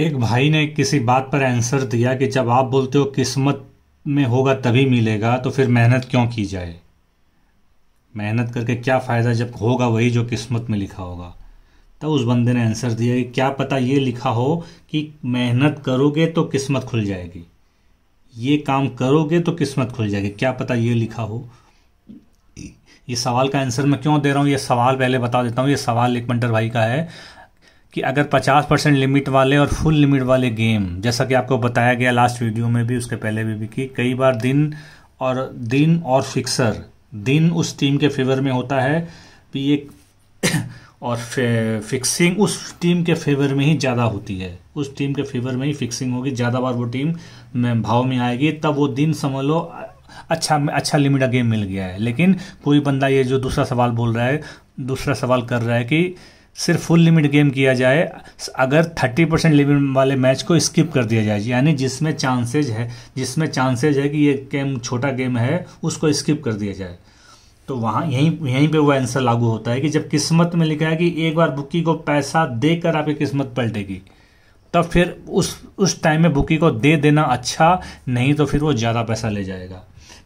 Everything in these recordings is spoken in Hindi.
एक भाई ने किसी बात पर आंसर दिया कि जब आप बोलते हो किस्मत में होगा तभी मिलेगा तो फिर मेहनत क्यों की जाए मेहनत करके क्या फ़ायदा जब होगा वही जो किस्मत में लिखा होगा तब उस बंदे ने आंसर दिया कि क्या पता ये लिखा हो कि मेहनत करोगे तो किस्मत खुल जाएगी ये काम करोगे तो किस्मत खुल जाएगी क्या पता ये लिखा हो ये सवाल का आंसर मैं क्यों दे रहा हूँ ये सवाल पहले बता देता हूँ ये सवाल एक मंटर भाई का है कि अगर 50 परसेंट लिमिट वाले और फुल लिमिट वाले गेम जैसा कि आपको बताया गया लास्ट वीडियो में भी उसके पहले भी, भी कि कई बार दिन और दिन और फिक्सर दिन उस टीम के फेवर में होता है भी एक और फिक्सिंग उस टीम के फेवर में ही ज़्यादा होती है उस टीम के फेवर में ही फिक्सिंग होगी ज़्यादा बार वो टीम में भाव में आएगी तब वो दिन समझ लो अच्छा अच्छा लिमिट गेम मिल गया है लेकिन कोई बंदा ये जो दूसरा सवाल बोल रहा है दूसरा सवाल कर रहा है कि सिर्फ फुल लिमिट गेम किया जाए अगर 30 परसेंट लिमिट वाले मैच को स्किप कर दिया जाए यानी जिसमें चांसेज है जिसमें चांसेज है कि ये गेम छोटा गेम है उसको स्किप कर दिया जाए तो वहाँ यहीं यहीं पे वो आंसर लागू होता है कि जब किस्मत में लिखा है कि एक बार बुकी को पैसा दे कर आपकी किस्मत पलटेगी तब फिर उस उस टाइम में बुकी को दे देना अच्छा नहीं तो फिर वो ज़्यादा पैसा ले जाएगा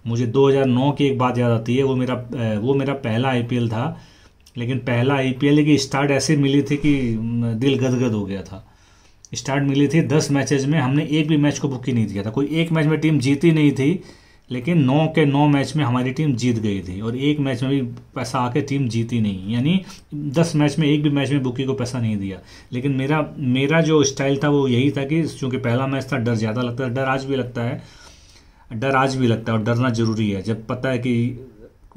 मुझे 2009 की एक बात याद आती है वो मेरा वो मेरा पहला आईपीएल था लेकिन पहला आईपीएल की स्टार्ट ऐसे मिली थी कि दिल गदगद हो गया था स्टार्ट मिली थी दस मैचेज में हमने एक भी मैच को बुक ही नहीं दिया था कोई एक मैच में टीम जीती नहीं थी लेकिन नौ के नौ मैच में हमारी टीम जीत गई थी और एक मैच में भी पैसा आके टीम जीती नहीं यानी दस मैच में एक भी मैच में बुकी को पैसा नहीं दिया लेकिन मेरा मेरा जो स्टाइल था वो यही था कि चूँकि पहला मैच था डर ज़्यादा लगता है डर आज भी लगता है डर आज भी लगता है और डरना ज़रूरी है जब पता है कि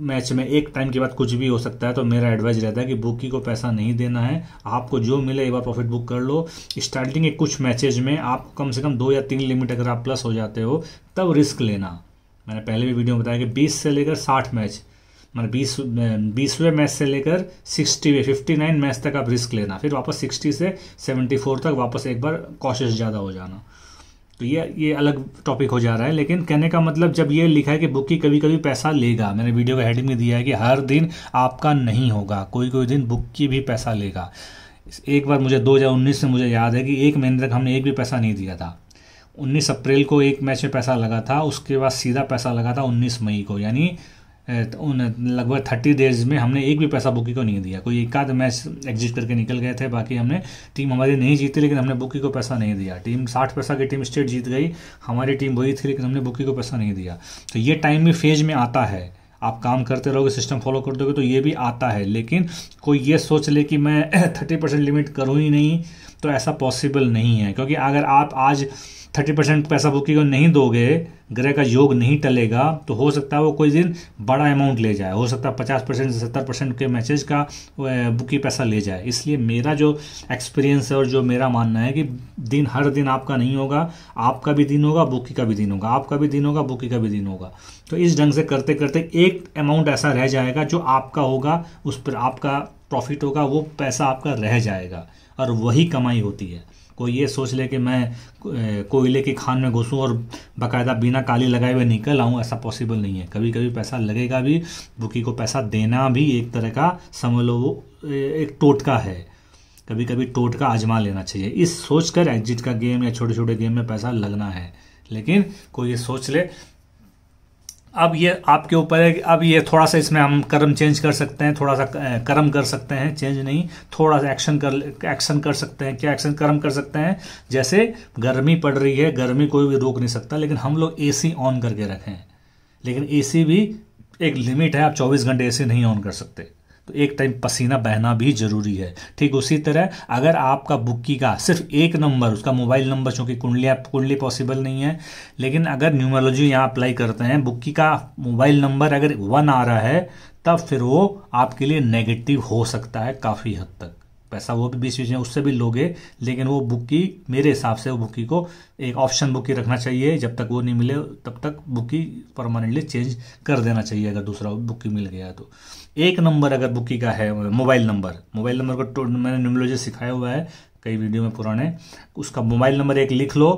मैच में एक टाइम के बाद कुछ भी हो सकता है तो मेरा एडवाइस रहता है कि बुकी को पैसा नहीं देना है आपको जो मिले एक बार प्रॉफिट बुक कर लो स्टार्टिंग के कुछ मैचेज में आप कम से कम दो या तीन लिमिट अगर आप प्लस हो जाते हो तब रिस्क लेना मैंने पहले भी वीडियो में बताया कि बीस से लेकर साठ मैच मतलब बीस बीसवें मैच से लेकर सिक्सटी वे फिफ्टी नाइन मैच तक आप रिस्क लेना फिर वापस सिक्सटी से सेवेंटी फोर तक वापस एक बार कॉशियस ज़्यादा हो जाना तो ये ये अलग टॉपिक हो जा रहा है लेकिन कहने का मतलब जब ये लिखा है कि बुक की कभी कभी पैसा लेगा मैंने वीडियो का हेडिंग में दिया है कि हर दिन आपका नहीं होगा कोई कोई दिन बुक की भी पैसा लेगा एक बार मुझे 2019 में मुझे याद है कि एक महीने तक हमने एक भी पैसा नहीं दिया था 19 अप्रैल को एक मैच में पैसा लगा था उसके बाद सीधा पैसा लगा था 19 मई को यानी तो उन लगभग थर्टी डेज में हमने एक भी पैसा बुकी को नहीं दिया कोई एक आध मैच एग्जिट करके निकल गए थे बाकी हमने टीम हमारी नहीं जीती लेकिन हमने बुकी को पैसा नहीं दिया टीम साठ पैसा की टीम स्टेट जीत गई हमारी टीम वही थी लेकिन हमने बुकी को पैसा नहीं दिया तो ये टाइम भी फेज में आता है आप काम करते रहोगे सिस्टम फॉलो कर दोगे तो ये भी आता है लेकिन कोई ये सोच ले कि मैं थर्टी परसेंट लिमिट करूँ ही नहीं तो ऐसा पॉसिबल नहीं है क्योंकि अगर आप आज थर्टी परसेंट पैसा बुकी को नहीं दोगे ग्रह का योग नहीं टलेगा तो हो सकता है वो कोई दिन बड़ा अमाउंट ले जाए हो सकता है पचास परसेंट से सत्तर परसेंट के मैसेज का बुकी पैसा ले जाए इसलिए मेरा जो एक्सपीरियंस है और जो मेरा मानना है कि दिन हर दिन आपका नहीं होगा आपका भी दिन होगा बुकी का भी दिन होगा आपका भी दिन होगा बुकी का भी दिन होगा तो इस ढंग से करते करते एक अमाउंट ऐसा रह जाएगा जो आपका होगा उस पर आपका प्रॉफिट होगा वो पैसा आपका रह जाएगा और वही कमाई होती है कोई ये सोच ले कि मैं कोयले की खान में घुसूँ और बाकायदा बिना काली लगाए हुए निकल आऊँ ऐसा पॉसिबल नहीं है कभी कभी पैसा लगेगा भी बुकी को पैसा देना भी एक तरह का समझ लो वो एक टोटका है कभी कभी टोटका आजमा लेना चाहिए इस सोच कर एग्जिट का गेम या छोटे छोटे गेम में पैसा लगना है लेकिन कोई ये सोच ले अब ये आपके ऊपर है कि अब ये थोड़ा सा इसमें हम कर्म चेंज कर सकते हैं थोड़ा सा कर्म कर सकते हैं चेंज नहीं थोड़ा सा एक्शन कर एक्शन कर सकते हैं क्या एक्शन कर्म कर सकते हैं जैसे गर्मी पड़ रही है गर्मी कोई भी रोक नहीं सकता लेकिन हम लोग एसी ऑन करके रखें लेकिन एसी भी एक लिमिट है आप 24 घंटे एसी नहीं ऑन कर सकते तो एक टाइम पसीना बहना भी जरूरी है ठीक उसी तरह अगर आपका बुक्की का सिर्फ एक नंबर उसका मोबाइल नंबर चूंकि कुंडली कुंडली पॉसिबल नहीं है लेकिन अगर न्यूमोलॉजी यहाँ अप्लाई करते हैं बुक्की का मोबाइल नंबर अगर वन आ रहा है तब फिर वो आपके लिए नेगेटिव हो सकता है काफ़ी हद तक पैसा वो भी बीस बीच में उससे भी लोगे लेकिन वो बुक की मेरे हिसाब से वो बुकी को एक ऑप्शन बुक की रखना चाहिए जब तक वो नहीं मिले तब तक बुक की परमानेंटली चेंज कर देना चाहिए अगर दूसरा बुक की मिल गया तो एक नंबर अगर बुक का है मोबाइल नंबर मोबाइल नंबर को मैंने न्यूमोलॉजी सिखाया हुआ है कई वीडियो में पुराने उसका मोबाइल नंबर एक लिख लो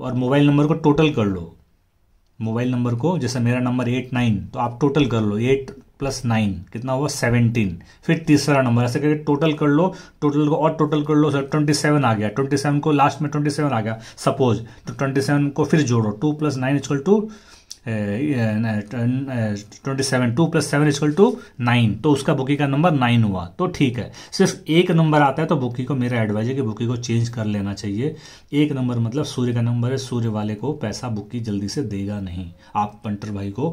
और मोबाइल नंबर को टोटल कर लो मोबाइल नंबर को जैसे मेरा नंबर एट नाइन तो आप टोटल कर लो एट प्लस नाइन कितना हुआ सेवनटीन फिर तीसरा नंबर ऐसे करके टोटल कर लो टोटल को और टोटल कर लो सर ट्वेंटी सेवन आ गया ट्वेंटी सेवन को लास्ट में ट्वेंटी सेवन आ गया सपोज तो ट्वेंटी सेवन को फिर जोड़ो two plus nine equal two twenty seven two plus seven equal two nine तो उसका बुकी का नंबर नाइन हुआ तो ठीक है सिर्फ एक नंबर आता है तो बुकी को मेरा एडवाइज है कि बुकी को चेंज कर लेना चाहिए एक नंबर मतलब सूर्य का नंबर है सूर्य वाले को पैसा बुकी जल्दी से देगा नहीं आप पंटर भाई को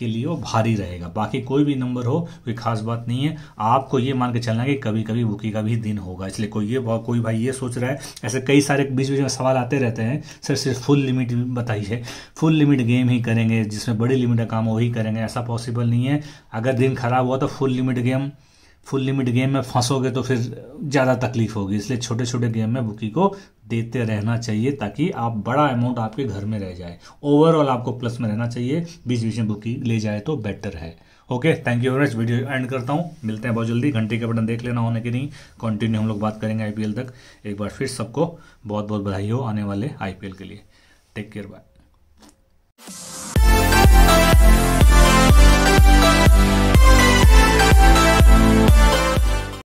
के लिए वो भारी रहेगा बाकी कोई भी नंबर हो कोई खास बात नहीं है आपको ये मान के चलना कि कभी कभी बुकी का भी दिन होगा इसलिए कोई ये कोई भाई ये सोच रहा है ऐसे कई सारे बीच बीच में सवाल आते रहते हैं सर सिर्फ फुल लिमिट बताइए फुल लिमिट गेम ही करेंगे जिसमें बड़ी लिमिट का काम वही करेंगे ऐसा पॉसिबल नहीं है अगर दिन खराब हुआ तो full limit game full limit game में फंसोगे तो फिर ज़्यादा तकलीफ होगी इसलिए छोटे छोटे गेम में बुकी को देते रहना चाहिए ताकि आप बड़ा अमाउंट आपके घर में रह जाए ओवरऑल आपको प्लस में रहना चाहिए बीच बीच में बुकिंग ले जाए तो बेटर है okay thank you very much video end करता हूँ मिलते हैं बहुत जल्दी घंटे के बटन देख लेना होने के नहीं कंटिन्यू हम लोग बात करेंगे आईपीएल तक एक बार फिर सबको बहुत बहुत बधाई हो आने वाले आईपीएल के लिए टेक केयर बाय